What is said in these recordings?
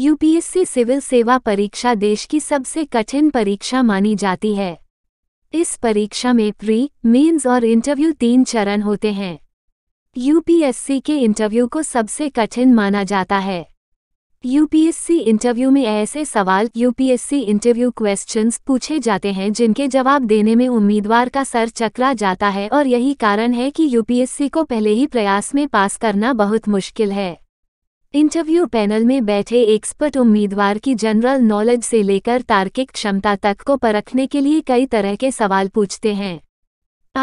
UPSC civil सेवा परीक्षा देश की सबसे कठिन परीक्षा मानी जाती है इस परीक्षा में प्री मेंस और इंटरव्यू तीन चरण होते हैं यूपीएससी के इंटरव्यू को सबसे कठिन माना जाता है यूपीएससी इंटरव्यू में ऐसे सवाल यूपीएससी इंटरव्यू क्वेश्चंस पूछे जाते हैं जिनके जवाब देने में उम्मीदवार का सर चकरा जाता है और यही कारण है कि यूपीएससी को पहले ही प्रयास में पास करना बहुत मुश्किल है इंटरव्यू पैनल में बैठे एक्सपर्ट उम्मीदवार की जनरल नॉलेज से लेकर तार्किक क्षमता तक को परखने के लिए कई तरह के सवाल पूछते हैं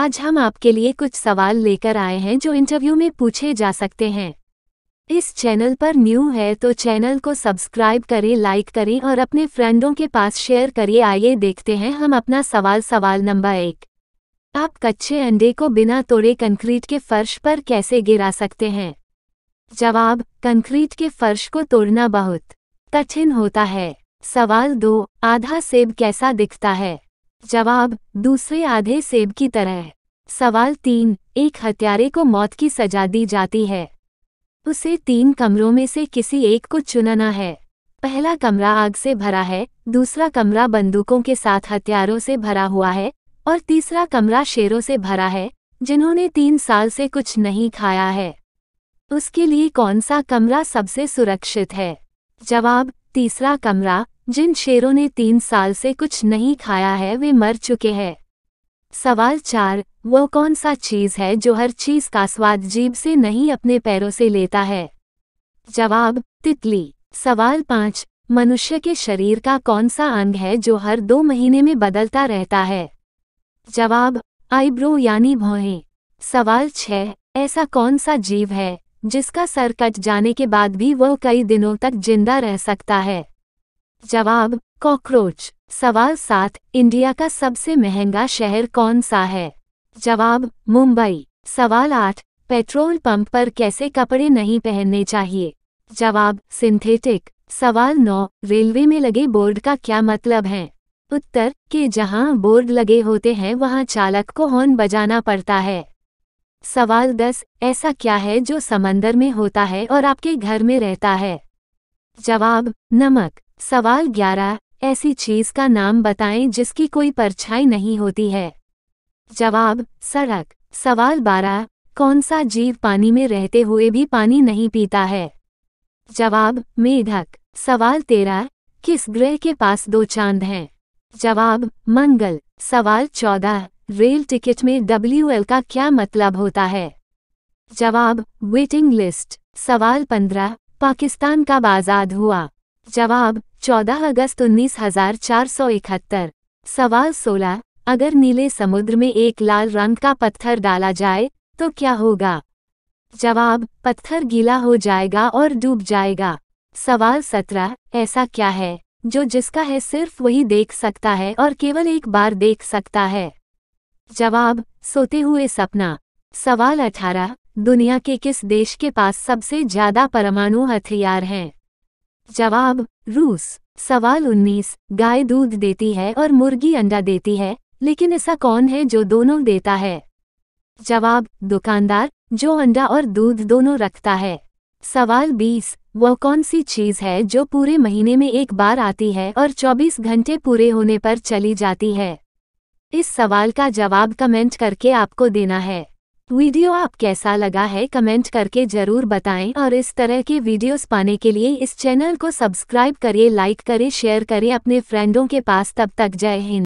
आज हम आपके लिए कुछ सवाल लेकर आए हैं जो इंटरव्यू में पूछे जा सकते हैं इस चैनल पर न्यू है तो चैनल को सब्सक्राइब करें लाइक करें और अपने फ्रेंडों के पास शेयर करिए आइए देखते हैं हम अपना सवाल सवाल नंबर एक आप कच्चे अंडे को बिना तोड़े कंक्रीट के फर्श पर कैसे गिरा सकते हैं जवाब कंक्रीट के फर्श को तोड़ना बहुत कठिन होता है सवाल दो आधा सेब कैसा दिखता है जवाब दूसरे आधे सेब की तरह सवाल तीन एक हत्यारे को मौत की सजा दी जाती है उसे तीन कमरों में से किसी एक को चुनना है पहला कमरा आग से भरा है दूसरा कमरा बंदूकों के साथ हथियारों से भरा हुआ है और तीसरा कमरा शेरों से भरा है जिन्होंने तीन साल से कुछ नहीं खाया है उसके लिए कौन सा कमरा सबसे सुरक्षित है जवाब तीसरा कमरा जिन शेरों ने तीन साल से कुछ नहीं खाया है वे मर चुके हैं सवाल चार वो कौन सा चीज़ है जो हर चीज़ का स्वाद जीब से नहीं अपने पैरों से लेता है जवाब तितली सवाल पाँच मनुष्य के शरीर का कौन सा अंग है जो हर दो महीने में बदलता रहता है जवाब आईब्रो यानी भौहें सवाल छः ऐसा कौन सा जीव है जिसका सर कट जाने के बाद भी वह कई दिनों तक जिंदा रह सकता है जवाब कॉकरोच सवाल सात इंडिया का सबसे महंगा शहर कौन सा है जवाब मुंबई सवाल आठ पेट्रोल पंप पर कैसे कपड़े नहीं पहनने चाहिए जवाब सिंथेटिक सवाल नौ रेलवे में लगे बोर्ड का क्या मतलब है उत्तर कि जहां बोर्ड लगे होते हैं वहां चालक को हॉर्न बजाना पड़ता है सवाल दस ऐसा क्या है जो समंदर में होता है और आपके घर में रहता है जवाब नमक सवाल ग्यारह ऐसी चीज का नाम बताएं जिसकी कोई परछाई नहीं होती है जवाब सड़क सवाल बारह कौन सा जीव पानी में रहते हुए भी पानी नहीं पीता है जवाब मेढक सवाल तेरह किस ग्रह के पास दो चांद हैं जवाब मंगल सवाल चौदह रेल टिकट में डब्ल्यू का क्या मतलब होता है जवाब वेटिंग लिस्ट सवाल पंद्रह पाकिस्तान का आज़ाद हुआ जवाब चौदह अगस्त उन्नीस हजार चार सौ इकहत्तर सवाल सोलह अगर नीले समुद्र में एक लाल रंग का पत्थर डाला जाए तो क्या होगा जवाब पत्थर गीला हो जाएगा और डूब जाएगा सवाल सत्रह ऐसा क्या है जो जिसका है सिर्फ वही देख सकता है और केवल एक बार देख सकता है जवाब सोते हुए सपना सवाल अठारह दुनिया के किस देश के पास सबसे ज्यादा परमाणु हथियार हैं जवाब रूस सवाल 19 गाय दूध देती है और मुर्गी अंडा देती है लेकिन ऐसा कौन है जो दोनों देता है जवाब दुकानदार जो अंडा और दूध दोनों रखता है सवाल 20 वह कौन सी चीज़ है जो पूरे महीने में एक बार आती है और 24 घंटे पूरे होने पर चली जाती है इस सवाल का जवाब कमेंट करके आपको देना है वीडियो आप कैसा लगा है कमेंट करके जरूर बताएं और इस तरह के वीडियोस पाने के लिए इस चैनल को सब्सक्राइब करें लाइक करें शेयर करें अपने फ्रेंडों के पास तब तक जय हिंद